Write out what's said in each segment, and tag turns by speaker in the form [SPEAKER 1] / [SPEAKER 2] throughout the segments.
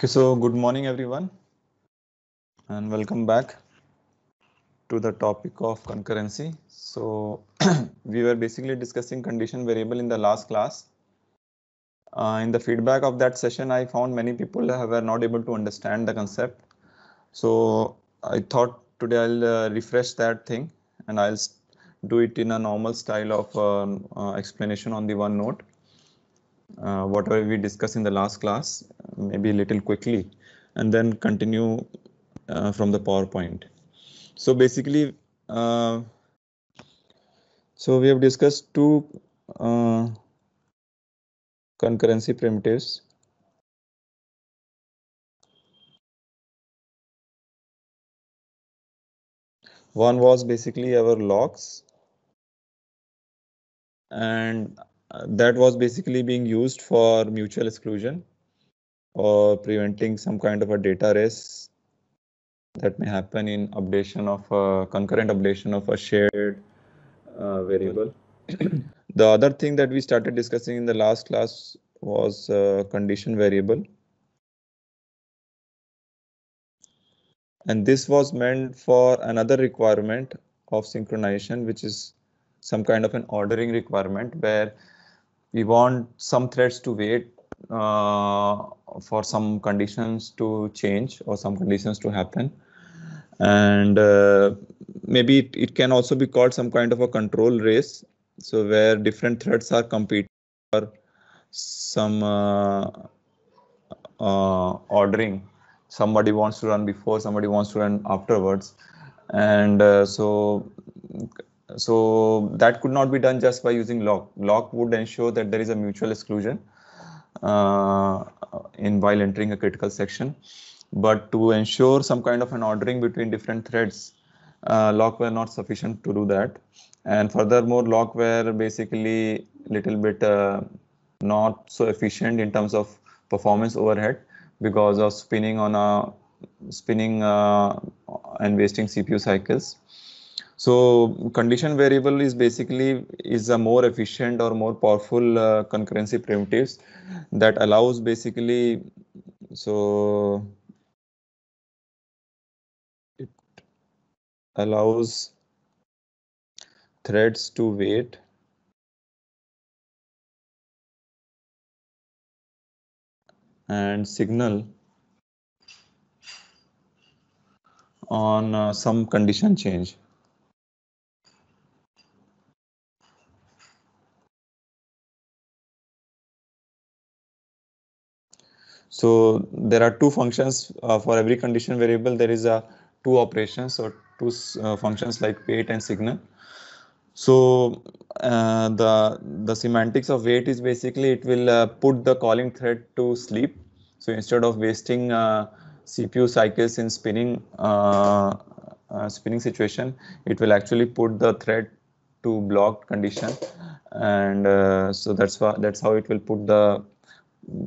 [SPEAKER 1] Okay, so good morning, everyone, and welcome back to the topic of concurrency. So we were basically discussing condition variable in the last class. Uh, in the feedback of that session, I found many people were not able to understand the concept. So I thought today I'll uh, refresh that thing and I'll do it in a normal style of um, uh, explanation on the one note uh, whatever we discussed in the last class, maybe a little quickly, and then continue uh, from the PowerPoint. So basically, uh, so we have discussed two uh,
[SPEAKER 2] concurrency primitives. One was basically our logs and that was basically
[SPEAKER 1] being used for mutual exclusion or preventing some kind of a data race that may happen in updation of a concurrent updation of a shared uh, variable. the other thing that we started discussing in the last class was a uh, condition variable. And this was meant for another requirement of synchronization, which is some kind of an ordering requirement where we want some threads to wait uh, for some conditions to change or some conditions to happen and uh, maybe it, it can also be called some kind of a control race so where different threads are competing for some uh, uh ordering somebody wants to run before somebody wants to run afterwards and uh, so so that could not be done just by using lock. Lock would ensure that there is a mutual exclusion uh, in while entering a critical section. But to ensure some kind of an ordering between different threads, uh, lock were not sufficient to do that. And furthermore, lock were basically little bit uh, not so efficient in terms of performance overhead because of spinning on a spinning uh, and wasting CPU cycles. So condition variable is basically is a more efficient or more powerful uh, concurrency primitives that allows basically so
[SPEAKER 2] it allows threads to wait and signal on uh, some condition change. So there are two functions uh, for
[SPEAKER 1] every condition variable. There is a two operations or two uh, functions like weight and signal. So uh, the the semantics of wait is basically it will uh, put the calling thread to sleep. So instead of wasting uh, CPU cycles in spinning uh, uh, spinning situation, it will actually put the thread to blocked condition, and uh, so that's why that's how it will put the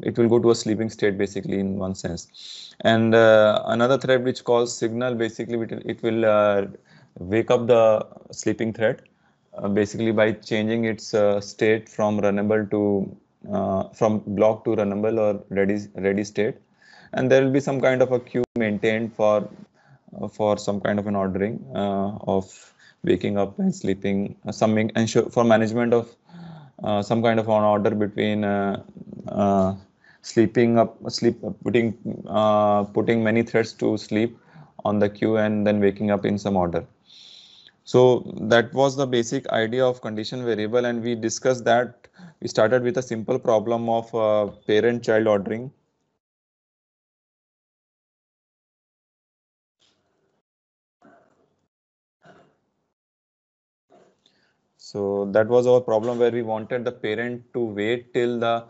[SPEAKER 1] it will go to a sleeping state basically in one sense and uh, another thread which calls signal basically it will uh, wake up the sleeping thread uh, basically by changing its uh, state from runnable to uh, from block to runnable or ready ready state and there will be some kind of a queue maintained for uh, for some kind of an ordering of waking up and sleeping some ensure for management of uh, some kind of an order between uh, uh, sleeping up sleep putting putting many threads to sleep on the queue and then waking up in some order so that was the basic idea of condition variable and we discussed that we started with a simple
[SPEAKER 2] problem of uh, parent child ordering
[SPEAKER 1] So that was our problem where we wanted the parent to wait till the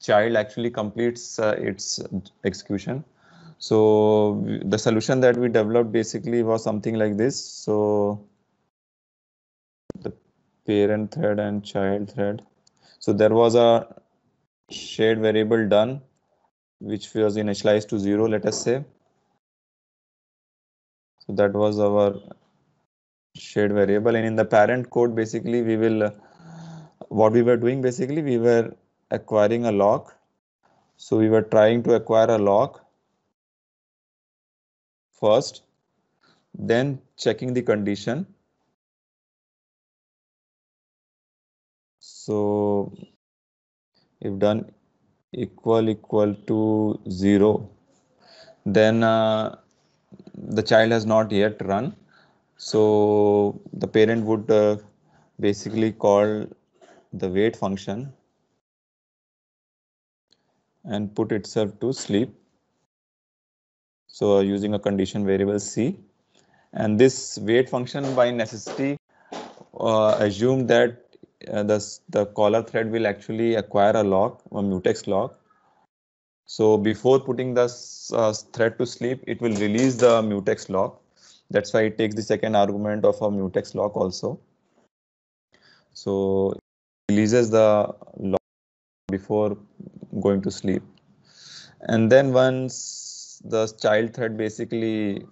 [SPEAKER 1] child actually completes uh, its execution. So the solution that we developed basically was something like this. So the parent thread and child thread. So there was a shared variable done, which was initialized to zero, let us say. So that was our shared variable and in the parent code basically we will uh, what we were doing basically we were acquiring a lock so we were trying to acquire a lock
[SPEAKER 2] first then checking the condition so if done equal equal to zero then uh,
[SPEAKER 1] the child has not yet run so the parent would uh, basically call the wait function and put itself to sleep. So using a condition variable C and this wait function by necessity uh, that uh, the, the caller thread will actually acquire a lock a mutex lock. So before putting the uh, thread to sleep, it will release the mutex lock. That's why it takes the second argument of a mutex lock also. So releases the lock before going to sleep. And then once the child thread basically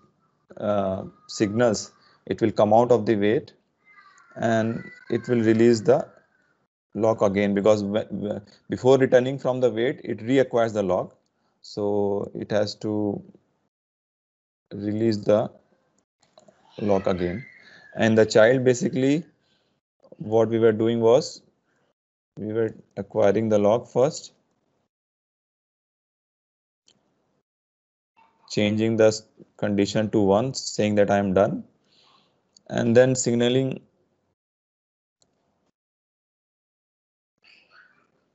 [SPEAKER 1] uh, signals, it will come out of the wait and it will release the lock again because before returning from the wait, it reacquires the lock. So it has to release the lock again and the child basically what we were doing was we were acquiring the lock first changing the condition to 1 saying that I am done and then signaling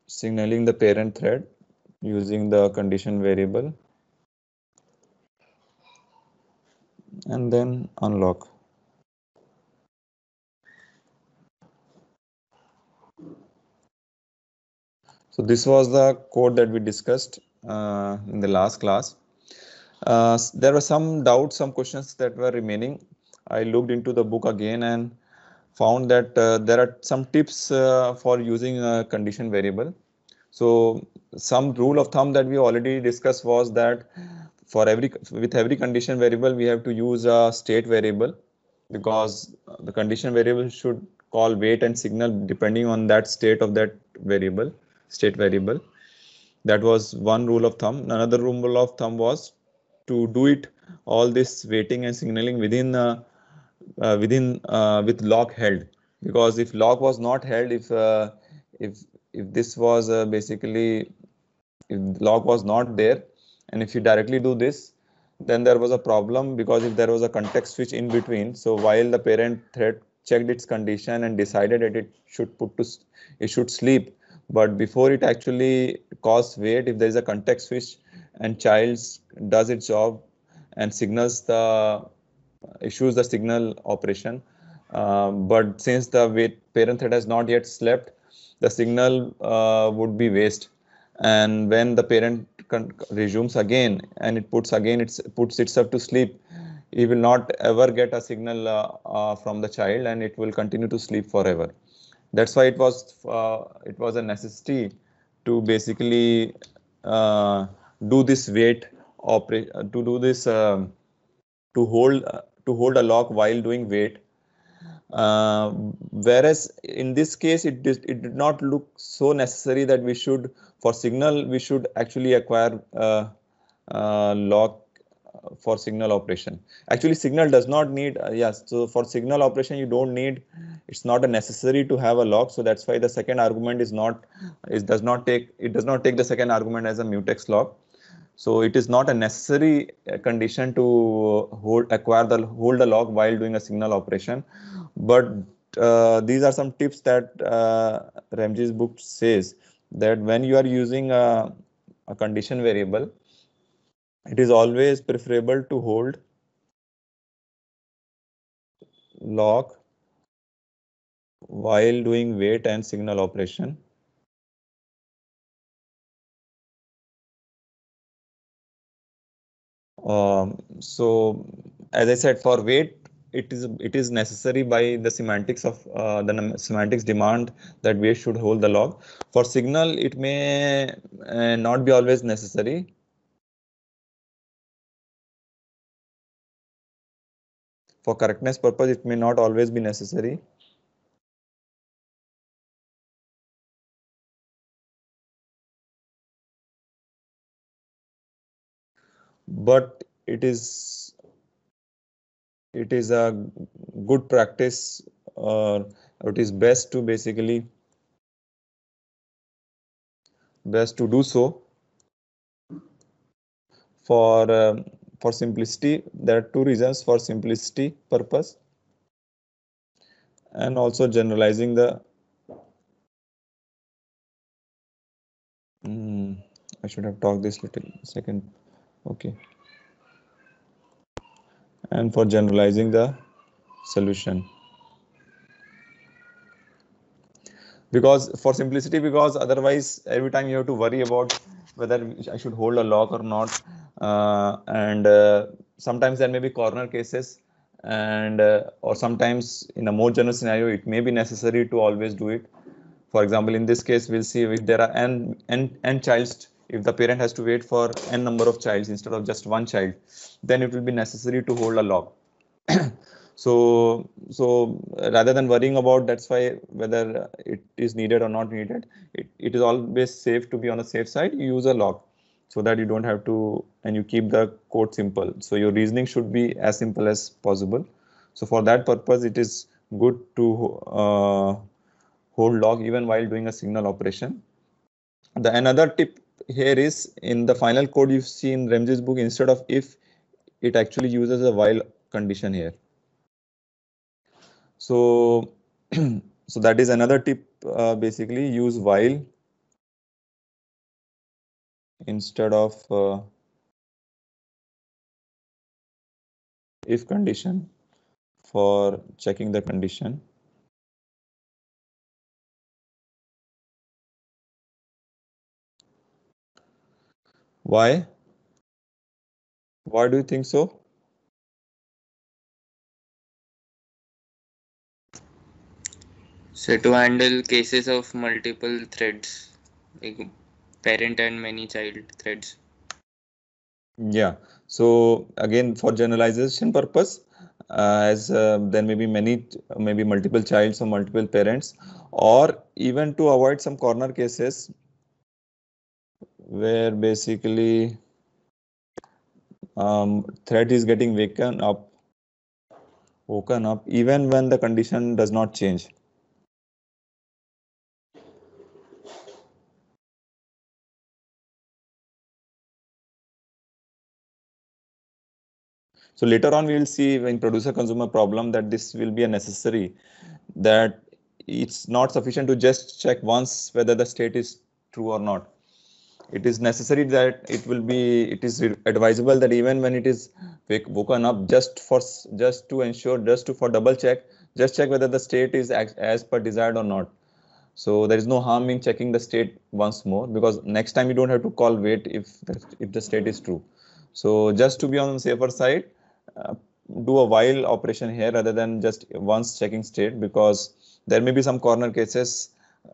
[SPEAKER 1] signaling the parent thread using the condition variable
[SPEAKER 2] and then unlock. So this
[SPEAKER 1] was the code that we discussed uh, in the last class. Uh, there were some doubts, some questions that were remaining. I looked into the book again and found that uh, there are some tips uh, for using a condition variable. So some rule of thumb that we already discussed was that for every with every condition variable we have to use a state variable because the condition variable should call wait and signal depending on that state of that variable state variable that was one rule of thumb another rule of thumb was to do it all this waiting and signaling within uh, uh, within uh, with log held because if log was not held if uh, if if this was uh, basically if log was not there and if you directly do this then there was a problem because if there was a context switch in between so while the parent thread checked its condition and decided that it should put to it should sleep but before it actually caused wait if there is a context switch and child does its job and signals the issues the signal operation um, but since the wait parent thread has not yet slept the signal uh, would be waste and when the parent resumes again and it puts again it puts itself to sleep he will not ever get a signal uh, uh, from the child and it will continue to sleep forever that's why it was uh, it was a necessity to basically uh, do this weight operation to do this um, to hold uh, to hold a lock while doing weight uh, whereas in this case, it did, it did not look so necessary that we should, for signal, we should actually acquire uh, uh, log for signal operation. Actually, signal does not need, uh, yes, so for signal operation, you don't need, it's not a necessary to have a log. So that's why the second argument is not, it does not take, it does not take the second argument as a mutex log. So it is not a necessary uh, condition to hold, acquire the hold the log while doing a signal operation. But uh, these are some tips that uh, Ramji's book says that when you are using a, a condition variable, it is always preferable
[SPEAKER 2] to hold lock while doing wait and signal operation. Um,
[SPEAKER 1] so as I said, for wait, it is it is necessary by the semantics of uh, the semantics demand that we should hold the log for signal it may uh, not be always necessary
[SPEAKER 2] for correctness purpose it may not always be necessary but it is it is a good practice or
[SPEAKER 1] it is best to basically best to do so for um, for simplicity there are two reasons for simplicity purpose and also generalizing the um, i should have talked this little second okay and for generalizing the solution because for simplicity because otherwise every time you have to worry about whether I should hold a lock or not uh, and uh, sometimes there may be corner cases and uh, or sometimes in a more general scenario it may be necessary to always do it for example in this case we'll see if there are n n n child if the parent has to wait for n number of childs instead of just one child then it will be necessary to hold a log so so uh, rather than worrying about that's why whether it is needed or not needed it, it is always safe to be on a safe side you use a log so that you don't have to and you keep the code simple so your reasoning should be as simple as possible so for that purpose it is good to uh, hold log even while doing a signal operation the another tip here is in the final code you seen in Ramsey's book, instead of if, it actually uses a while condition here. So, so that is another tip, uh, basically use while
[SPEAKER 2] instead of uh, if condition for checking the condition. Why? Why do you think so? So to handle cases of multiple threads, like
[SPEAKER 1] parent and many child threads. Yeah. So again, for generalization purpose, uh, as uh, there may be many, maybe multiple childs or multiple parents, or even to avoid some corner cases, where basically um, thread is getting woken up, woken up even when the condition does not
[SPEAKER 2] change. So later on, we will see in producer consumer problem that this will be a necessary
[SPEAKER 1] that it's not sufficient to just check once whether the state is true or not it is necessary that it will be it is advisable that even when it is woken up just for just to ensure just to for double check just check whether the state is as, as per desired or not so there is no harm in checking the state once more because next time you don't have to call wait if the, if the state is true so just to be on the safer side uh, do a while operation here rather than just once checking state because there may be some corner cases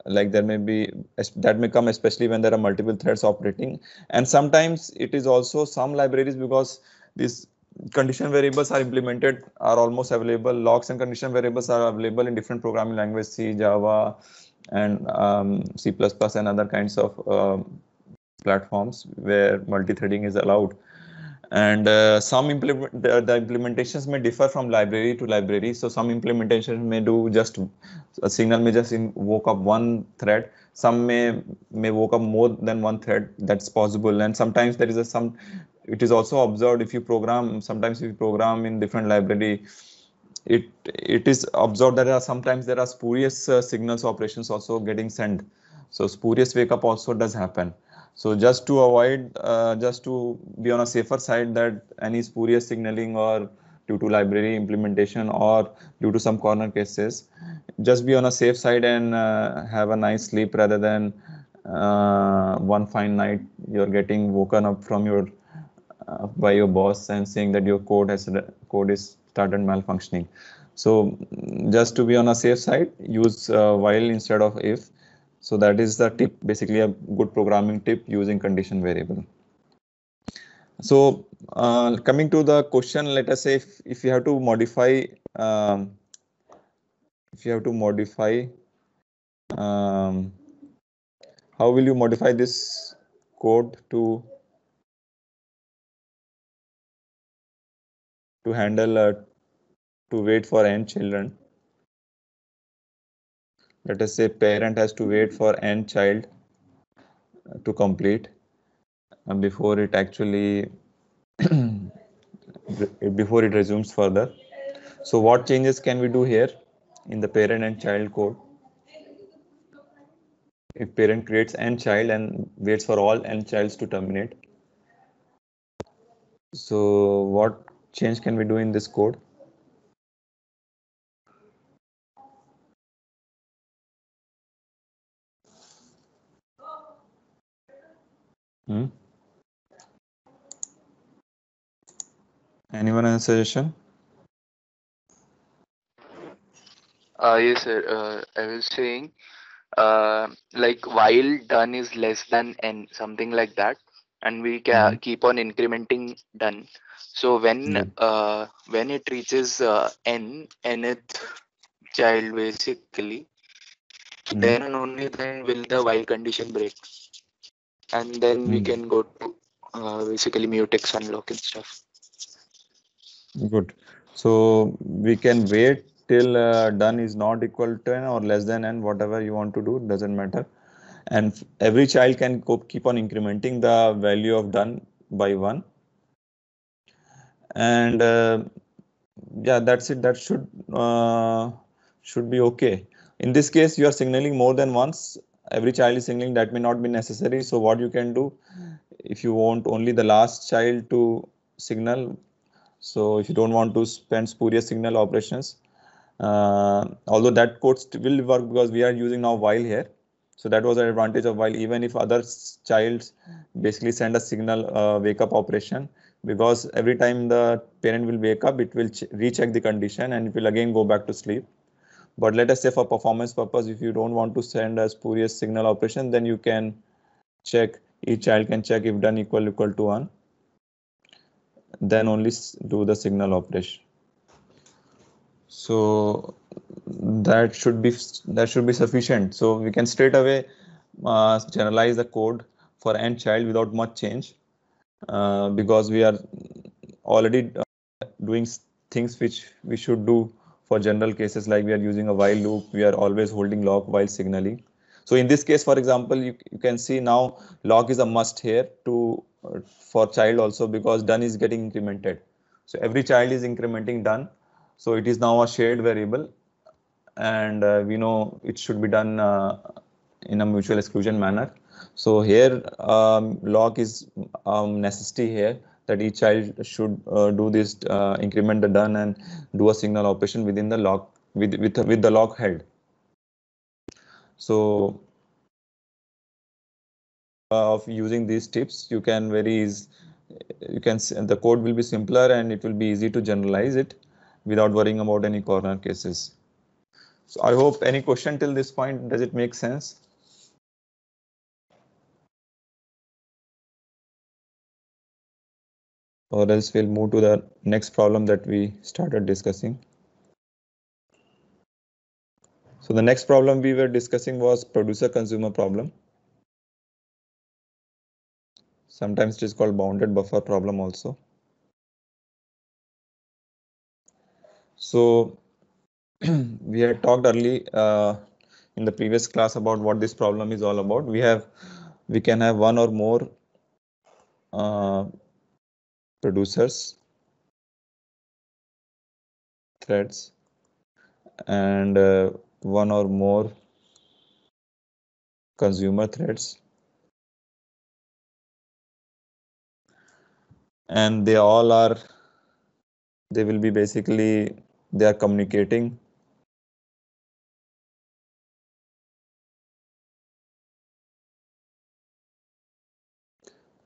[SPEAKER 1] like there may be that may come especially when there are multiple threads operating and sometimes it is also some libraries because these condition variables are implemented are almost available logs and condition variables are available in different programming language c java and um, c++ and other kinds of uh, platforms where multi-threading is allowed and uh, some implement the, the, implementations may differ from library to library so some implementations may do just a signal may just invoke up one thread some may may woke up more than one thread that's possible and sometimes there is a some it is also observed if you program sometimes if you program in different library it it is observed that there are sometimes there are spurious uh, signals operations also getting sent so spurious wake up also does happen so just to avoid, uh, just to be on a safer side that any spurious signaling or due to library implementation or due to some corner cases, just be on a safe side and uh, have a nice sleep rather than uh, one fine night you're getting woken up from your uh, by your boss and saying that your code has code is started malfunctioning. So mm, just to be on a safe side, use uh, while instead of if. So that is the tip, basically a good programming tip using condition variable. So uh, coming to the question, let us say if, if you have to modify, um, if you have to modify, um, how will you modify this
[SPEAKER 2] code to to handle uh, to wait for n children?
[SPEAKER 1] let us say parent has to wait for n child to complete before it actually before it resumes further so what changes can we do here in the parent and child code if parent creates n child and waits for all n childs to terminate so what
[SPEAKER 2] change can we do in this code Hmm?
[SPEAKER 1] Anyone has a suggestion? Uh, yes, sir. Uh, I was saying, uh, like while done is less than n, something like that, and we can hmm. keep on incrementing done. So when mm. uh, when it reaches uh, n nth child basically, mm. then only then will the while condition break and then mm. we hmm. can go to uh, basically mutex unlock and stuff good so we can wait till uh, done is not equal to n or less than n whatever you want to do doesn't matter and every child can keep on incrementing the value of done by one and uh, yeah that's it that should uh, should be okay in this case you are signaling more than once every child is singling that may not be necessary so what you can do if you want only the last child to signal so if you don't want to spend spurious signal operations uh, although that code will work because we are using now while here so that was an advantage of while even if other child basically send a signal uh, wake up operation because every time the parent will wake up it will recheck the condition and it will again go back to sleep but let us say for performance purpose, if you don't want to send a spurious signal operation, then you can check each child can check if done equal equal to one. Then only do the signal operation. So that should be that should be sufficient. So we can straight away uh, generalize the code for n child without much change uh, because we are already uh, doing things which we should do for general cases like we are using a while loop, we are always holding log while signaling. So in this case, for example, you, you can see now log is a must here to uh, for child also because done is getting incremented. So every child is incrementing done. So it is now a shared variable and uh, we know it should be done uh, in a mutual exclusion manner. So here um, log is um, necessity here that each child should uh, do this uh, increment the done and do a signal operation within the lock with with with the lock head so uh, of using these tips you can very easy, you can the code will be simpler and it will be easy to generalize it without worrying about any corner cases so i hope
[SPEAKER 2] any question till this point does it make sense or else we'll move to the next problem that we started discussing.
[SPEAKER 1] So the next problem we were discussing was producer consumer problem. Sometimes it is called bounded buffer problem also.
[SPEAKER 2] So we had talked early
[SPEAKER 1] uh, in the previous class about what this problem is all about. We have we can have one or more uh, producers,
[SPEAKER 2] threads, and uh, one or more consumer threads. And they all are, they will be basically, they are communicating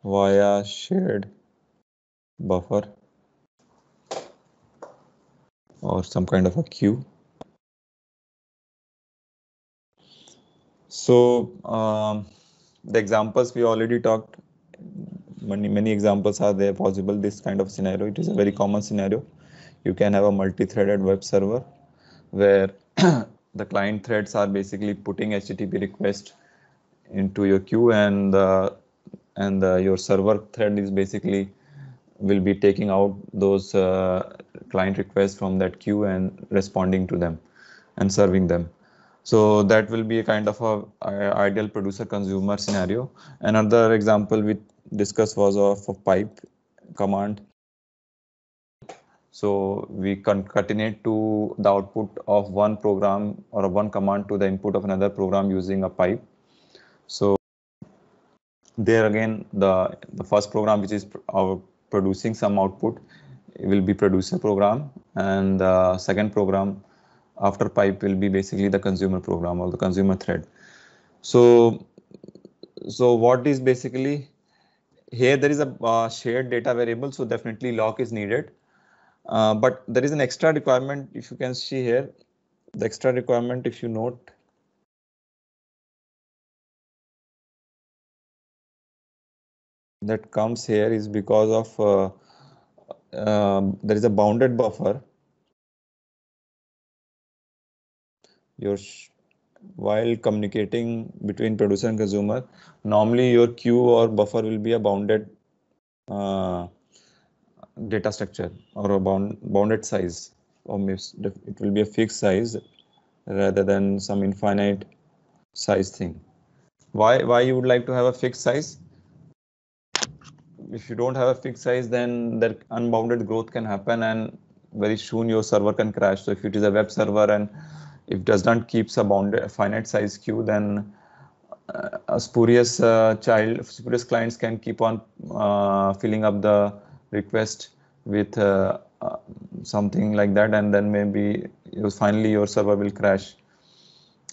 [SPEAKER 2] via shared buffer or
[SPEAKER 1] some kind of a queue. So um, the examples we already talked, many, many examples are there possible, this kind of scenario. It is a very common scenario. You can have a multi-threaded web server where the client threads are basically putting HTTP request into your queue and uh, and uh, your server thread is basically will be taking out those uh, client requests from that queue and responding to them and serving them. So that will be a kind of a, a ideal producer consumer scenario. Another example we discussed was of a pipe command. So we concatenate to the output of one program or one command to the input of another program using a pipe. So there again, the, the first program, which is our producing some output will be producer program and the uh, second program after pipe will be basically the consumer program or the consumer thread so so what is basically here there is a uh, shared data variable so definitely lock is needed uh, but there is an extra requirement if you can see here the extra requirement if you
[SPEAKER 2] note that comes here is because of uh, um,
[SPEAKER 1] there is a bounded buffer. Your while communicating between producer and consumer, normally your queue or buffer will be a bounded uh, data structure or a bound, bounded size, or um, it will be a fixed size rather than some infinite size thing. Why, why you would like to have a fixed size? if you don't have a fixed size, then that unbounded growth can happen and very soon your server can crash. So if it is a web server and if it does not keep a bounded a finite size queue, then uh, a spurious uh, child, spurious clients can keep on uh, filling up the request with uh, uh, something like that, and then maybe you, finally your server will crash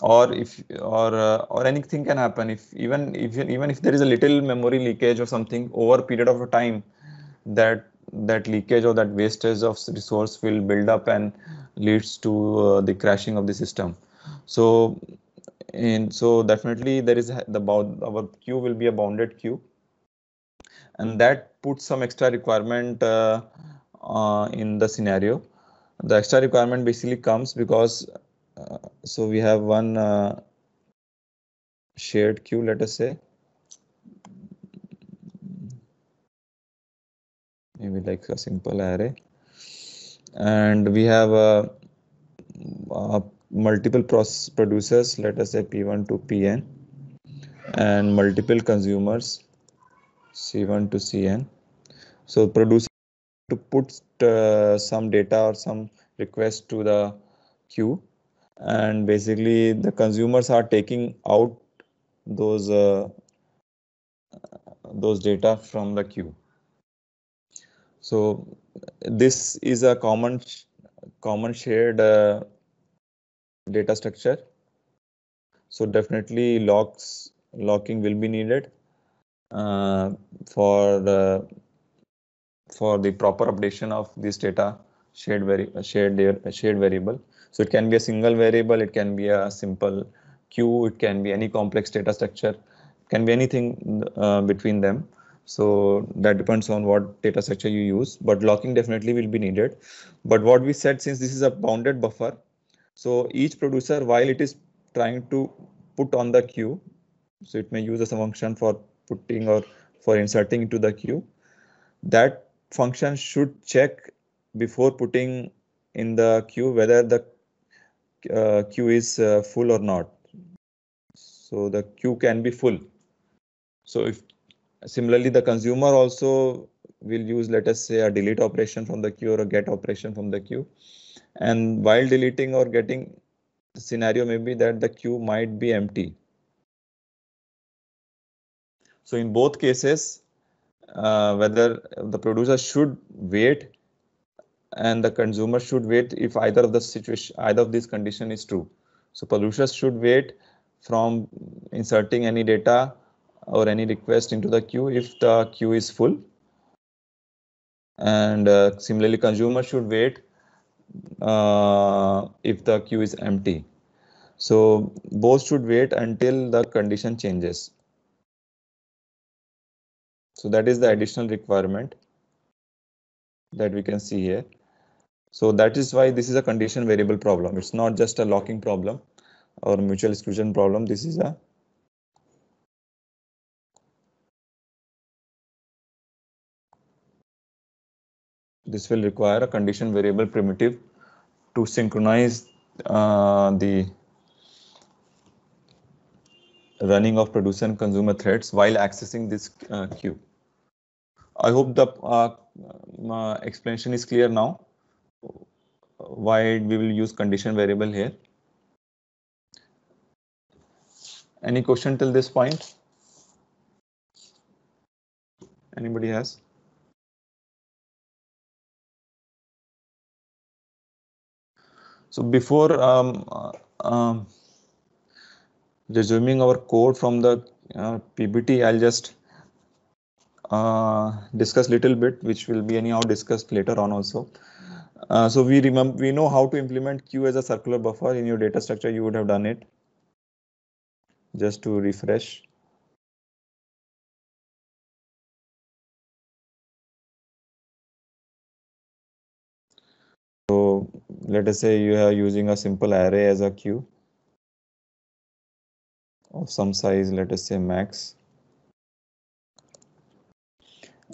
[SPEAKER 1] or if or uh, or anything can happen if even if even if there is a little memory leakage or something over period of time that that leakage or that wastage of resource will build up and leads to uh, the crashing of the system so and so definitely there is the bound our queue will be a bounded queue and that puts some extra requirement uh, uh in the scenario the extra requirement basically comes because uh, so we have one uh, shared queue, let us say. Maybe like a simple array. And we have uh, multiple process producers, let us say P1 to Pn, and multiple consumers, C1 to Cn. So producer to put uh, some data or some request to the queue and basically the consumers are taking out those uh, those data from the queue so this is a common common shared uh, data structure so definitely locks locking will be needed uh, for the uh, for the proper updation of this data shared very shared shared variable so it can be a single variable, it can be a simple queue, it can be any complex data structure, can be anything uh, between them. So that depends on what data structure you use, but locking definitely will be needed. But what we said, since this is a bounded buffer, so each producer, while it is trying to put on the queue, so it may use a function for putting or for inserting into the queue, that function should check before putting in the queue whether the uh, queue is uh, full or not. So the queue can be full. So if similarly, the consumer also will use, let us say, a delete operation from the queue or a get operation from the queue. And while deleting or getting scenario may be that the queue might be empty. So in both cases, uh, whether the producer should wait and the consumer should wait if either of the situation either of these condition is true so polluters should wait from inserting any data or any request into the queue if the queue is full and uh, similarly consumer should wait uh, if the queue is empty so both should wait until the condition changes so that is the additional requirement that we can see here so that is why this is a condition variable problem. It's not just a locking problem
[SPEAKER 2] or mutual exclusion problem. This is a this will require a
[SPEAKER 1] condition variable primitive to synchronize
[SPEAKER 2] uh,
[SPEAKER 1] the running of producer and consumer threads while accessing this uh, queue. I hope the uh, uh explanation is clear now. Why we will use condition variable here
[SPEAKER 2] any question till this point anybody has so before um, uh, um,
[SPEAKER 1] resuming our code from the uh, pbt i'll just uh, discuss little bit which will be anyhow discussed later on also uh, so we remember we know how to implement Q as a circular buffer in your data structure. You would have done it.
[SPEAKER 2] Just to refresh. So let us say you are using a simple array as a queue
[SPEAKER 1] of some size, let us say max.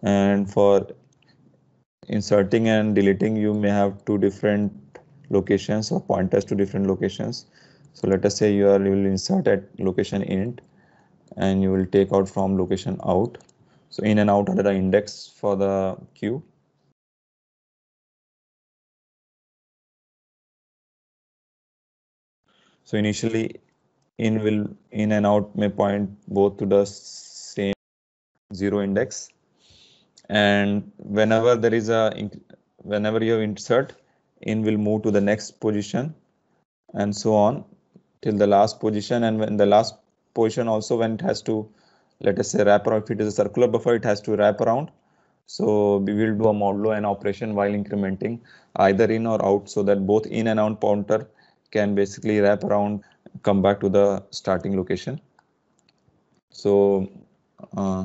[SPEAKER 1] And for inserting and deleting, you may have two different locations or pointers to different locations. So let us say you are you will insert at location int and you will take out from location out.
[SPEAKER 2] So in and out are the index for the queue. So initially in will in and out may point both to the same
[SPEAKER 1] zero index and whenever there is a whenever you insert in will move to the next position and so on till the last position and when the last position also when it has to let us say wrap around if it is a circular buffer it has to wrap around so we will do a modulo and operation while incrementing either in or out so that both in and out pointer can basically wrap around come back to the starting location so uh,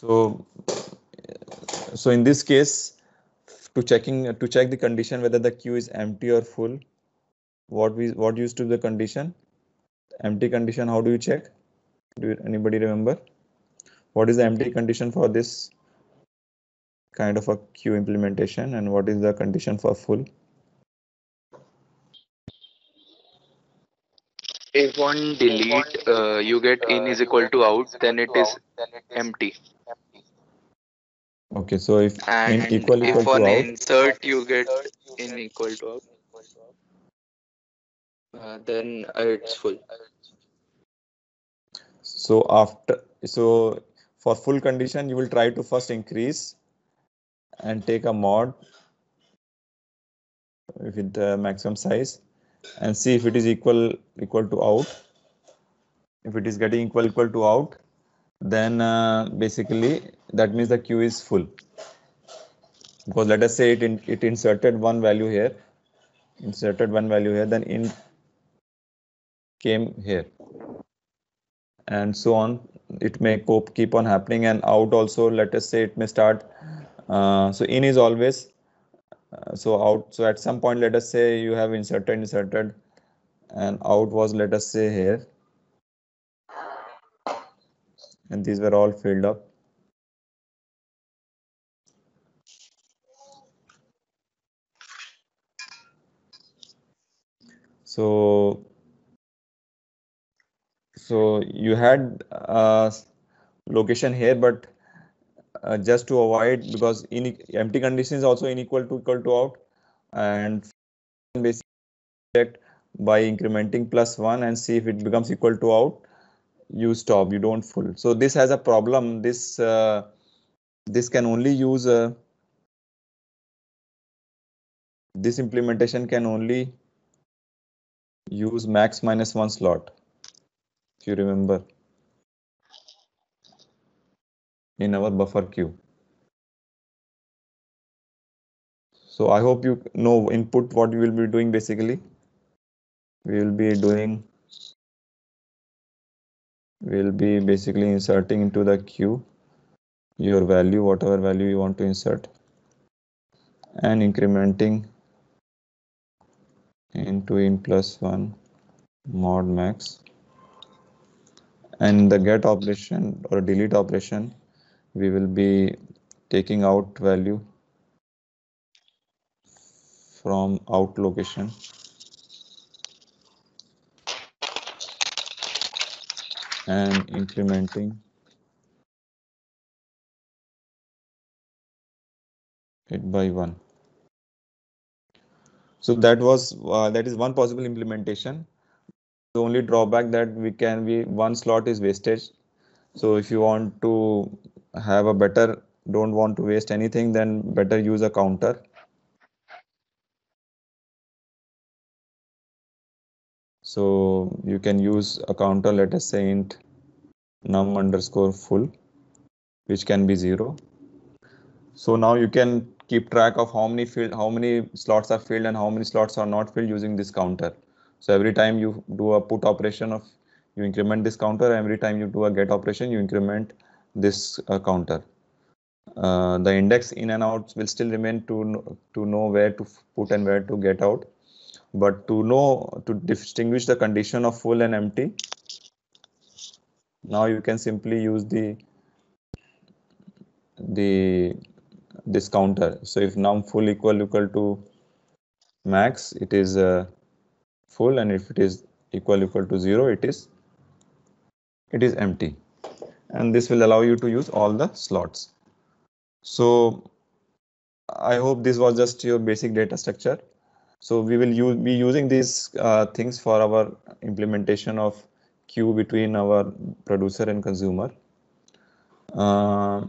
[SPEAKER 1] So, so in this case, to checking to check the condition whether the queue is empty or full, what we what used to the condition? Empty condition. How do you check? Do anybody remember? What is the empty condition for this kind of a queue implementation, and what is the condition for full?
[SPEAKER 2] if one delete uh,
[SPEAKER 1] you get in is equal to out then it is empty Okay, so if and in equal equal if to on out, insert you get in equal to out,
[SPEAKER 2] uh, then it's full.
[SPEAKER 1] So after so for full condition, you will try to first increase and take a mod with the maximum size and see if it is equal equal to out. If it is getting equal equal to out, then uh, basically that means the queue is full because let us say it in, it inserted one value here inserted one value here then in came here and so on it may keep on happening and out also let us say it may start uh, so in is always uh, so out so at some point let us say you have inserted inserted and out was let us say here and these were all filled up
[SPEAKER 2] So, so
[SPEAKER 1] you had a uh, location here, but uh, just to avoid because in, empty condition is also unequal to equal to out and basically by incrementing plus one and see if it becomes equal to out you stop you don't full so this has a problem this uh, this can only use a, uh, this implementation can only use max minus one slot, if you
[SPEAKER 2] remember, in our buffer queue. So I hope you know input what we will be doing basically. We will be doing,
[SPEAKER 1] we will be basically inserting into the queue your value, whatever value you want to insert and incrementing into in plus 1 mod max and the get operation or delete operation we will be taking out value from out location
[SPEAKER 2] and incrementing it by one so that hmm.
[SPEAKER 1] was uh, that is one possible implementation. The only drawback that we can be one slot is wastage. So if you want to have a better, don't want to waste anything, then better use a counter. So you can use a counter, let us say int num underscore full, which can be zero. So now you can keep track of how many fields, how many slots are filled and how many slots are not filled using this counter. So every time you do a put operation of you increment this counter, every time you do a get operation, you increment this uh, counter. Uh, the index in and out will still remain to to know where to put and where to get out. But to know to distinguish the condition of full and empty, now you can simply use the the this counter. So if num full equal equal to max, it is uh, full and if it is equal equal to zero, it is it is empty. And this will allow you to use all the slots. So I hope this was just your basic data structure. So we will use, be using these uh, things for our implementation of queue between our producer and consumer. Uh,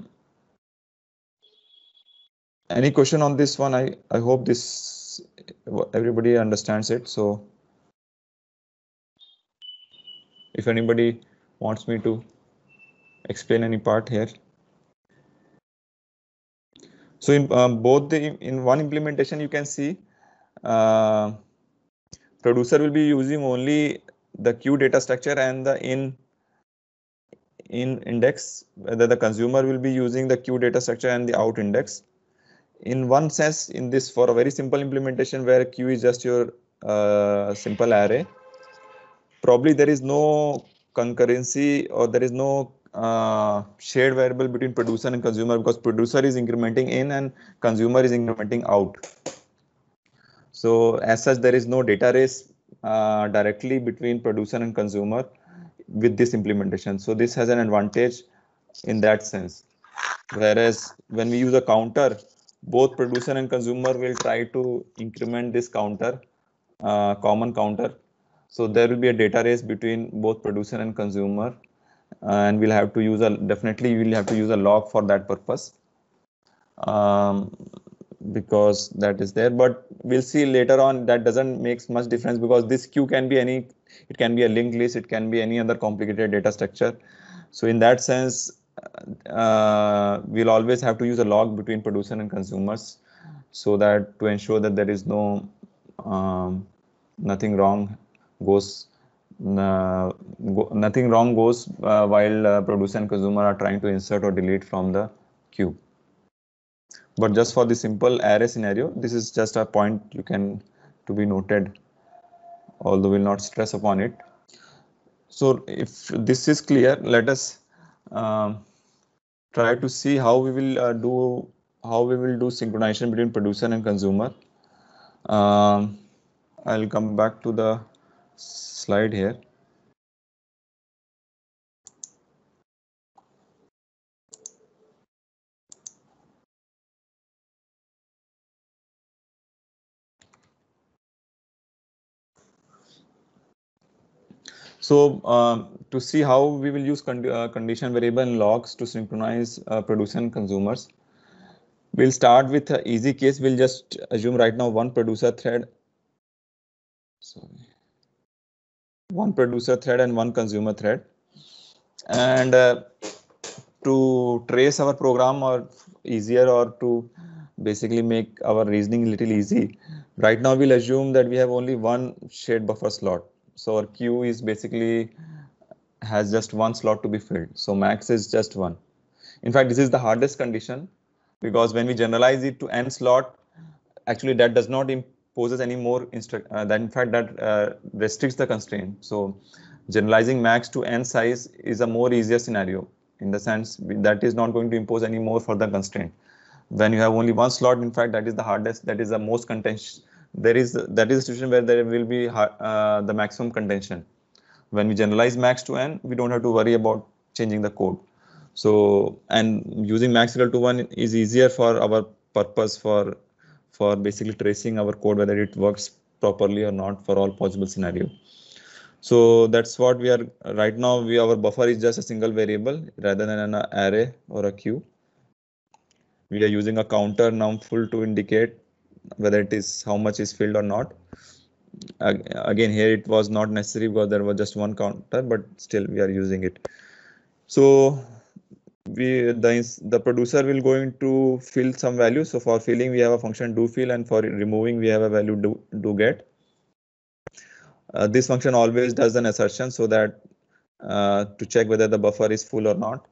[SPEAKER 1] any question on this one? I, I hope this everybody understands it. So if anybody wants me to explain any part here. So in um, both the in one implementation, you can see uh, producer will be using only the queue data structure and the in in index whether the consumer will be using the queue data structure and the out index in one sense in this for a very simple implementation where q is just your uh, simple array probably there is no concurrency or there is no uh, shared variable between producer and consumer because producer is incrementing in and consumer is incrementing out so as such there is no data race uh, directly between producer and consumer with this implementation so this has an advantage in that sense whereas when we use a counter both producer and consumer will try to increment this counter, uh, common counter. So there will be a data race between both producer and consumer uh, and we'll have to use a definitely we'll have to use a log for that purpose um, because that is there but we'll see later on that doesn't makes much difference because this queue can be any it can be a linked list it can be any other complicated data structure so in that sense uh, we'll always have to use a log between producer and consumers so that to ensure that there is no um, nothing wrong goes uh, go, nothing wrong goes uh, while uh, producer and consumer are trying to insert or delete from the queue. But just for the simple array scenario, this is just a point you can to be noted, although we'll not stress upon it. So if this is clear, let us um, try to see how we will uh, do how we will do synchronization between producer and consumer. Um,
[SPEAKER 2] I'll come back to the slide here. So um, to see how
[SPEAKER 1] we will use con uh, condition variable and logs to synchronize uh, producer and consumers, we'll start with an easy case. We'll just assume right now one producer thread. Sorry. One producer thread and one consumer thread. And uh, to trace our program or easier or to basically make our reasoning a little easy, right now we'll assume that we have only one shared buffer slot so our queue is basically has just one slot to be filled. So max is just one. In fact, this is the hardest condition because when we generalize it to n slot, actually that does not imposes any more instruct uh, that in fact that uh, restricts the constraint. So generalizing max to n size is a more easier scenario in the sense that is not going to impose any more further constraint. When you have only one slot, in fact, that is the hardest, that is the most contentious there is that is a situation where there will be uh, the maximum contention. When we generalize max to n, we don't have to worry about changing the code. So and using max equal to one is easier for our purpose for for basically tracing our code whether it works properly or not for all possible scenario. So that's what we are right now. We our buffer is just a single variable rather than an array or a queue. We are using a counter num full to indicate whether it is how much is filled or not again here it was not necessary because there was just one counter but still we are using it so we the, the producer will going to fill some value so for filling we have a function do fill and for removing we have a value do do get uh, this function always does an assertion so that uh, to check whether the buffer is full or not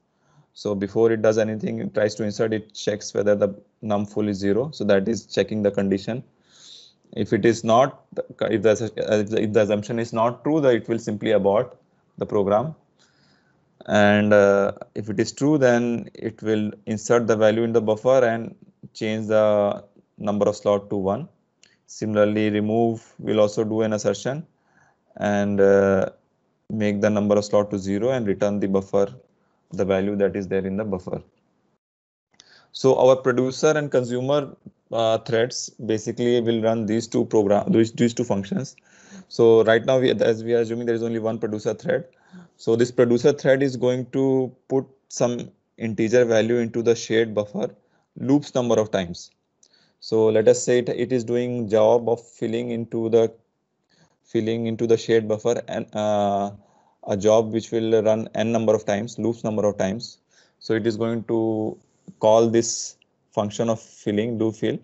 [SPEAKER 1] so before it does anything, it tries to insert, it checks whether the num full is zero. So that is checking the condition. If it is not, if the, if the assumption is not true, then it will simply abort the program. And uh, if it is true, then it will insert the value in the buffer and change the number of slot to one. Similarly, remove will also do an assertion and uh, make the number of slot to zero and return the buffer the value that is there in the buffer. So our producer and consumer uh, threads basically will run these two program these, these two functions. So right now, we, as we are assuming there is only one producer thread. So this producer thread is going to put some integer value into the shared buffer loops number of times. So let us say it, it is doing job of filling into the filling into the shared buffer and uh, a job which will run n number of times, loops number of times. So it is going to call this function of filling, do fill,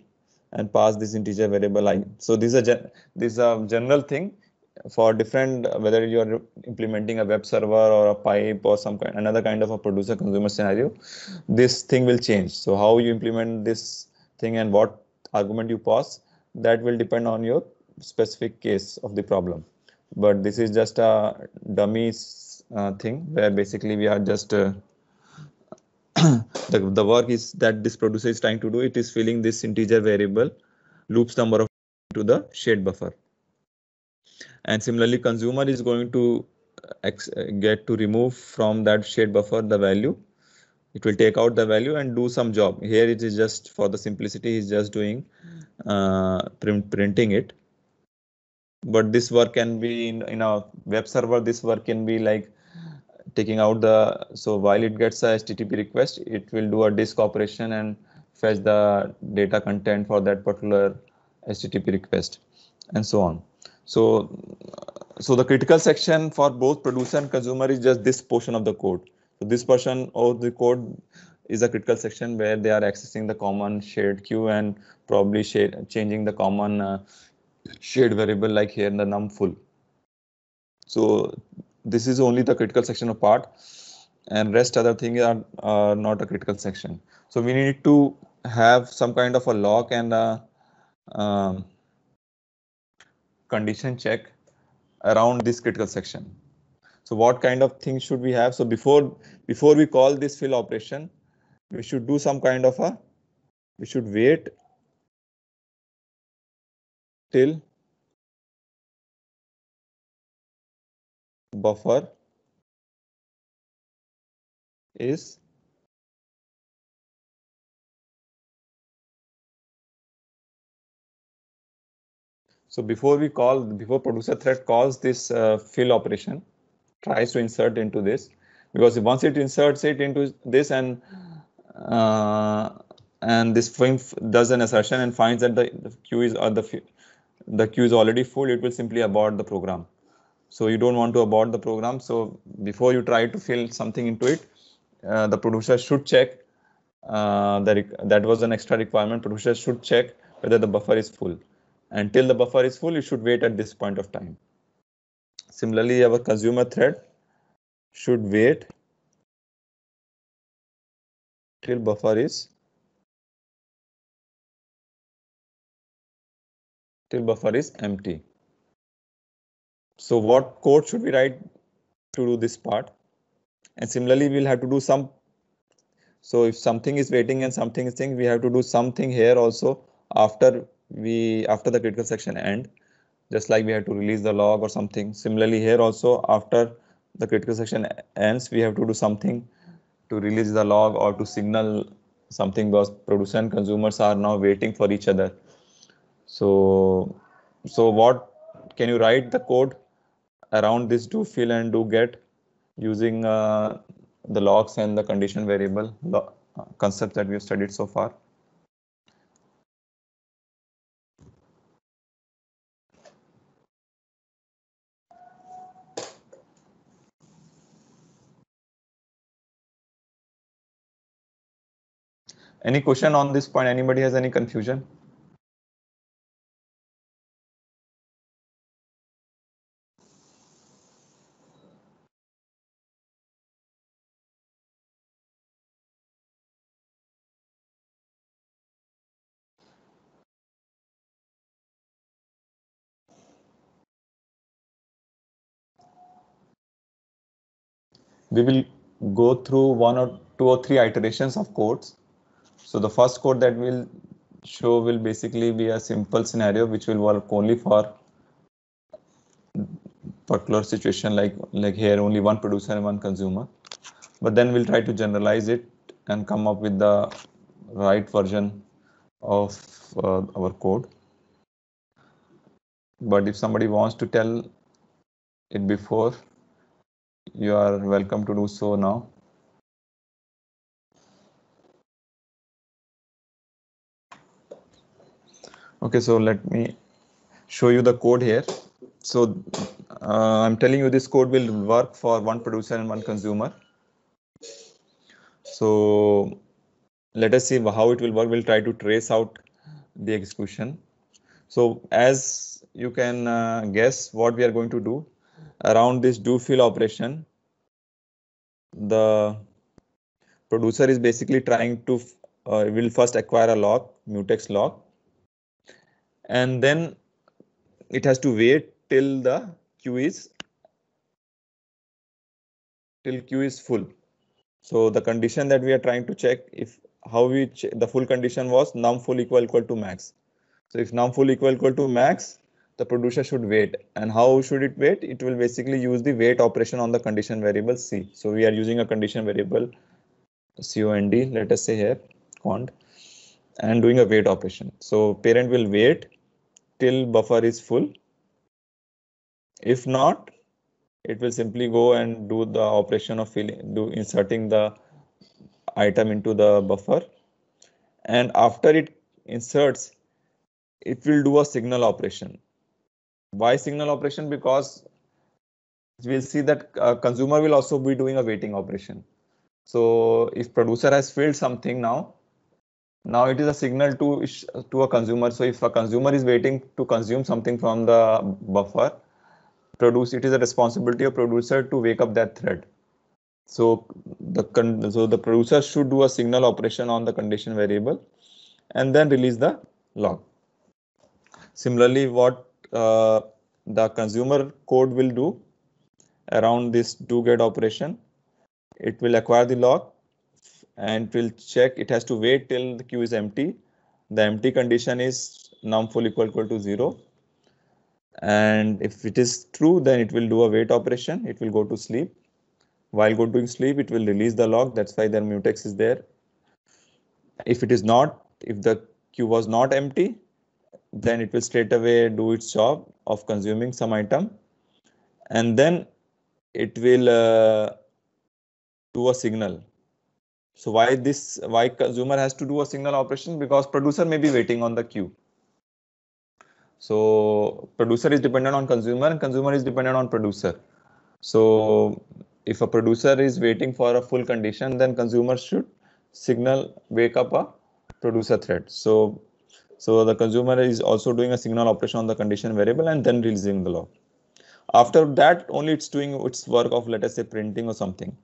[SPEAKER 1] and pass this integer variable i. So this is a, this is a general thing for different, whether you are implementing a web server or a pipe or some kind, another kind of a producer consumer scenario, this thing will change. So how you implement this thing and what argument you pass, that will depend on your specific case of the problem but this is just a dummy uh, thing where basically we are just uh,
[SPEAKER 2] the,
[SPEAKER 1] the work is that this producer is trying to do it is filling this integer variable loops number of to the shared buffer and similarly consumer is going to uh, uh, get to remove from that shared buffer the value it will take out the value and do some job here it is just for the simplicity is just doing uh, print, printing it but this work can be in, in a web server this work can be like taking out the so while it gets a http request it will do a disk operation and fetch the data content for that particular http request and so on so so the critical section for both producer and consumer is just this portion of the code so this portion of the code is a critical section where they are accessing the common shared queue and probably share, changing the common uh, shared variable like here in the num full. So this is only the critical section of part and rest other things are uh, not a critical section. So we need to have some kind of a lock and a um, condition check around this critical section. So what kind of things should we have? So before before we call this fill operation, we should do some kind of a
[SPEAKER 2] we should wait till buffer is So before we
[SPEAKER 1] call, before producer thread calls this uh, fill operation, tries to insert into this, because once it inserts it into this and uh, and this thing does an assertion and finds that the, the queue is or the the queue is already full, it will simply abort the program. So you don't want to abort the program. So before you try to fill something into it, uh, the producer should check uh, that that was an extra requirement. Producer should check whether the buffer is full. Until the buffer is full, you should wait at this point of time. Similarly, our consumer thread should wait
[SPEAKER 2] till buffer is till buffer is empty. So what code should we write to do this part?
[SPEAKER 1] And similarly, we'll have to do some. So if something is waiting and something is thing, we have to do something here also after we after the critical section end, just like we have to release the log or something. Similarly here also after the critical section ends, we have to do something to release the log or to signal something because producer and consumers are now waiting for each other. So, so what can you write the code around this do fill and do get using uh, the logs and the condition variable lo uh, that we've studied so far.
[SPEAKER 2] Any question on this point? Anybody has any confusion? we
[SPEAKER 1] will go through one or two or three iterations of codes. So the first code that we'll show will basically be a simple scenario which will work only for particular situation like like here only one producer and one consumer. But then we'll try to generalize it and come up with the right version of uh, our code. But if somebody wants to tell it before you are welcome to do
[SPEAKER 2] so now. Okay, so let me show you the code here.
[SPEAKER 1] So uh, I'm telling you this code will work for one producer and one consumer. So let us see how it will work. We'll try to trace out the execution. So as you can uh, guess what we are going to do, around this do fill operation, the producer is basically trying to uh, will first acquire a lock, mutex lock, and then it has to wait till the queue is till queue is full. So the condition that we are trying to check if how we the full condition was num full equal equal to max. So if num full equal equal to max, the producer should wait. And how should it wait? It will basically use the wait operation on the condition variable C. So we are using a condition variable COND, let us say here, cond, and doing a wait operation. So parent will wait till buffer is full. If not, it will simply go and do the operation of filling, do inserting the item into the buffer. And after it inserts, it will do a signal operation why signal operation? Because we'll see that uh, consumer will also be doing a waiting operation. So if producer has filled something now, now it is a signal to to a consumer. So if a consumer is waiting to consume something from the buffer, produce it is a responsibility of producer to wake up that thread. So the so the producer should do a signal operation on the condition variable and then release the log. Similarly, what uh, the consumer code will do around this do get operation. It will acquire the lock and will check. It has to wait till the queue is empty. The empty condition is numful equal equal to zero. And if it is true, then it will do a wait operation. It will go to sleep. While going to sleep, it will release the lock. That's why the mutex is there. If it is not, if the queue was not empty, then it will straight away do its job of consuming some item and then it will uh, do a signal so why this why consumer has to do a signal operation because producer may be waiting on the queue so producer is dependent on consumer and consumer is dependent on producer so if a producer is waiting for a full condition then consumer should signal wake up a producer thread so so the consumer is also doing a signal operation on the condition variable and then releasing the log. After that, only it's doing its work of let us say printing or something.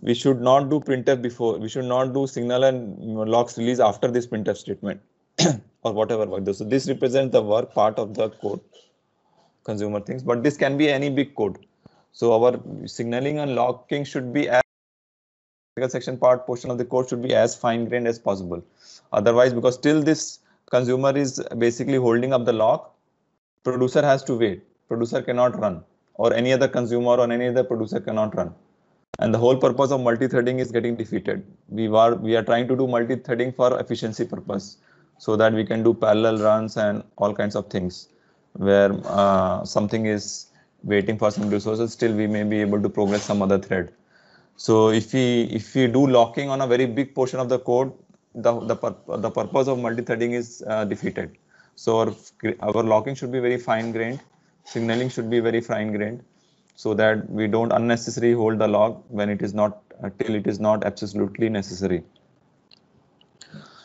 [SPEAKER 1] We should not do printf before. We should not do signal and logs release after this printf statement or whatever work. So this represents the work part of the code consumer things, but this can be any big code. So our signaling and locking should be as section part portion of the code should be as fine grained as possible. Otherwise, because still this consumer is basically holding up the lock producer has to wait producer cannot run or any other consumer or any other producer cannot run and the whole purpose of multi-threading is getting defeated we are we are trying to do multi-threading for efficiency purpose so that we can do parallel runs and all kinds of things where uh, something is waiting for some resources still we may be able to progress some other thread so if we if we do locking on a very big portion of the code the the, pur- the purpose of multi-threading is uh, defeated. So our, our locking should be very fine-grained, signaling should be very fine-grained, so that we don't unnecessarily hold the log when it is not uh, till it is not absolutely necessary.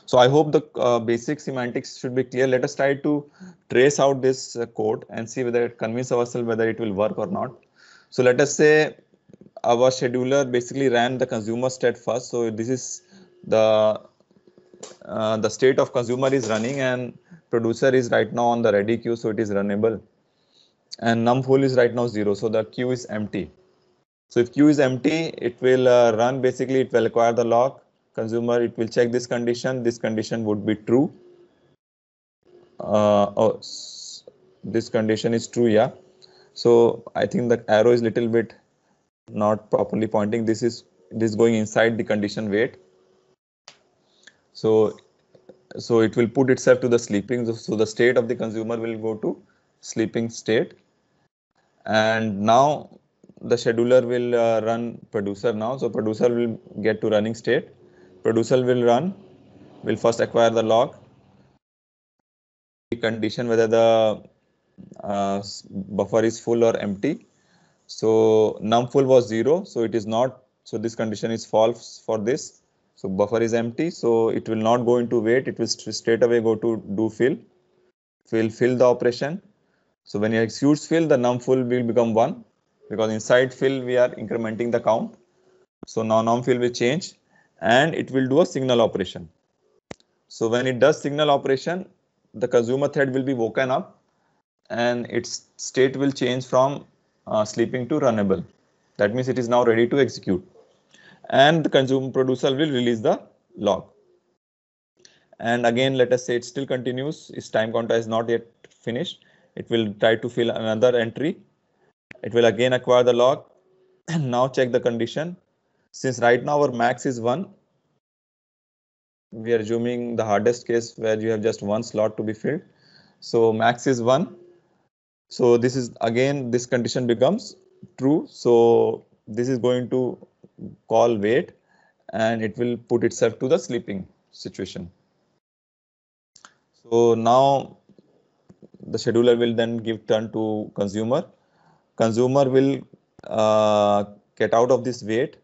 [SPEAKER 1] So I hope the uh, basic semantics should be clear. Let us try to trace out this uh, code and see whether it convince ourselves whether it will work or not. So let us say our scheduler basically ran the consumer state first. So this is the uh, the state of consumer is running and producer is right now on the ready queue, so it is runnable. And num full is right now zero, so the queue is empty. So if queue is empty, it will uh, run basically, it will acquire the lock. Consumer, it will check this condition. This condition would be true. Uh, oh, this condition is true, yeah. So I think the arrow is little bit not properly pointing. This is this is going inside the condition weight. So, so it will put itself to the sleeping. So the state of the consumer will go to sleeping state. And now the scheduler will uh, run producer now. So producer will get to running state. Producer will run, will first acquire the log. Condition whether the uh, buffer is full or empty. So num full was zero. So it is not. So this condition is false for this. So buffer is empty, so it will not go into wait. It will straight away go to do fill. Fill fill the operation. So when you execute fill, the num full will become one because inside fill we are incrementing the count. So now num fill will change and it will do a signal operation. So when it does signal operation, the consumer thread will be woken up and its state will change from uh, sleeping to runnable. That means it is now ready to execute and the consumer producer will release the log. And again, let us say it still continues. Its time counter is not yet finished. It will try to fill another entry. It will again acquire the log. now check the condition. Since right now our max is one, we are assuming the hardest case where you have just one slot to be filled. So max is one. So this is again, this condition becomes true. So this is going to call wait and it will put itself to the sleeping situation. So now the scheduler will then give turn to consumer. Consumer will uh, get out of this wait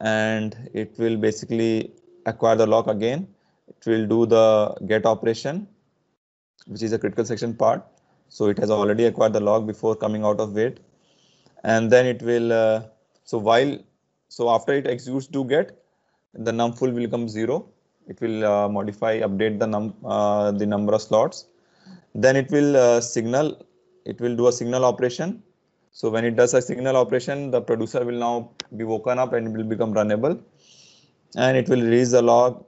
[SPEAKER 1] and it will basically acquire the lock again. It will do the get operation, which is a critical section part. So it has already acquired the lock before coming out of wait and then it will uh, so while so after it executes do get the num full will come zero it will uh, modify update the num uh, the number of slots then it will uh, signal it will do a signal operation so when it does a signal operation the producer will now be woken up and it will become runnable and it will release the log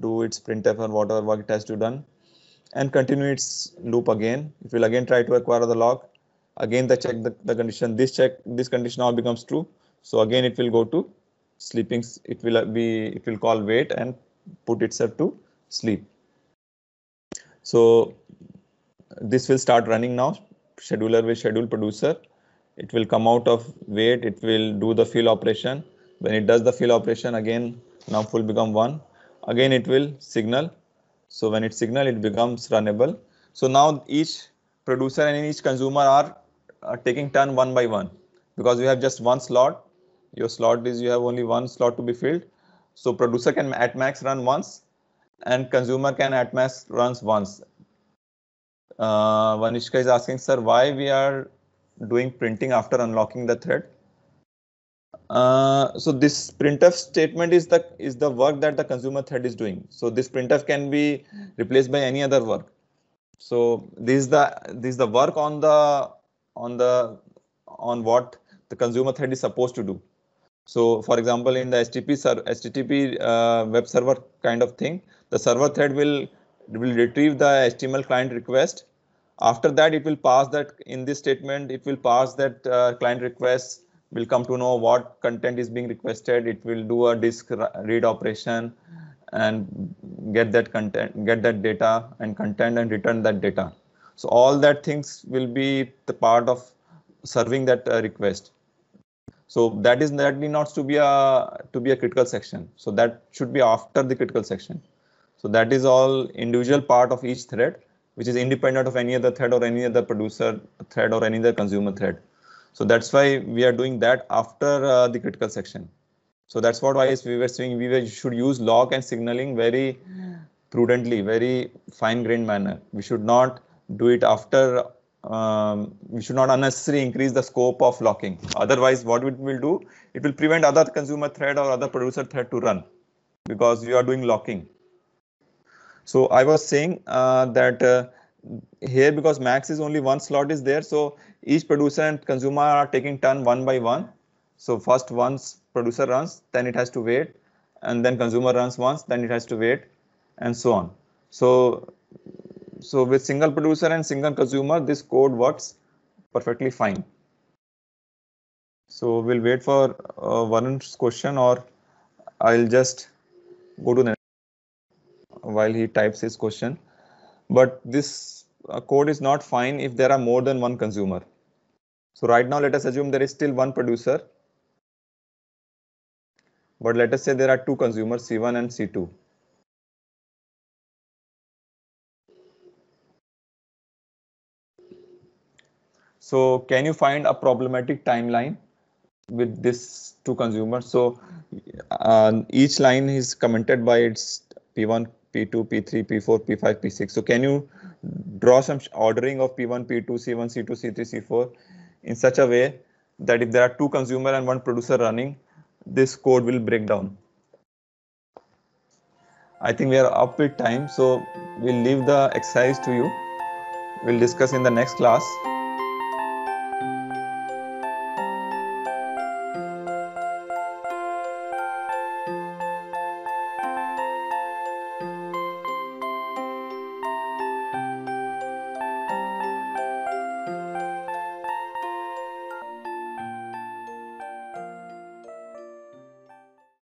[SPEAKER 1] do its printf or whatever work it has to done and continue its loop again it will again try to acquire the log again the check the, the condition this check this condition now becomes true so again it will go to sleeping it will uh, be it will call wait and put itself to sleep so this will start running now scheduler will schedule producer it will come out of wait it will do the fill operation when it does the fill operation again now full become one again it will signal so when it signal it becomes runnable so now each producer and each consumer are uh, taking turn one by one because you have just one slot. Your slot is you have only one slot to be filled. So producer can at max run once and consumer can at max runs once. Uh, Vanishka is asking, sir, why we are doing printing after unlocking the thread? Uh, so this printf statement is the is the work that the consumer thread is doing. So this printf can be replaced by any other work. So this is the this is the work on the on the on what the consumer thread is supposed to do. So for example, in the HTTP, ser HTTP uh, web server kind of thing, the server thread will, will retrieve the HTML client request. After that, it will pass that in this statement, it will pass that uh, client request will come to know what content is being requested. It will do a disk read operation and get that content, get that data and content and return that data. So all that things will be the part of serving that uh, request. So that is that need not to be a to be a critical section. So that should be after the critical section. So that is all individual part of each thread, which is independent of any other thread or any other producer thread or any other consumer thread. So that's why we are doing that after uh, the critical section. So that's what why we were saying we were, should use log and signaling very prudently, very fine grained manner. We should not do it after um, we should not unnecessarily increase the scope of locking. Otherwise, what it will do, it will prevent other consumer thread or other producer thread to run because you are doing locking. So I was saying uh, that uh, here because max is only one slot is there, so each producer and consumer are taking turn one by one. So first once producer runs, then it has to wait, and then consumer runs once, then it has to wait, and so on. So so with single producer and single consumer, this code works perfectly fine. So we'll wait for uh, Varun's question or I'll just go to the while he types his question. But this uh, code is not fine if there are more than one consumer. So right now, let us assume there is still one producer.
[SPEAKER 2] But let us say there are two consumers, C1 and C2.
[SPEAKER 1] So can you find a problematic timeline with this two consumers? So uh, each line is commented by its P1, P2, P3, P4, P5, P6. So can you draw some ordering of P1, P2, C1, C2, C3, C4 in such a way that if there are two consumer and one producer running, this code will break down. I think we are up with time, so we'll leave the exercise to you. We'll discuss in the next class.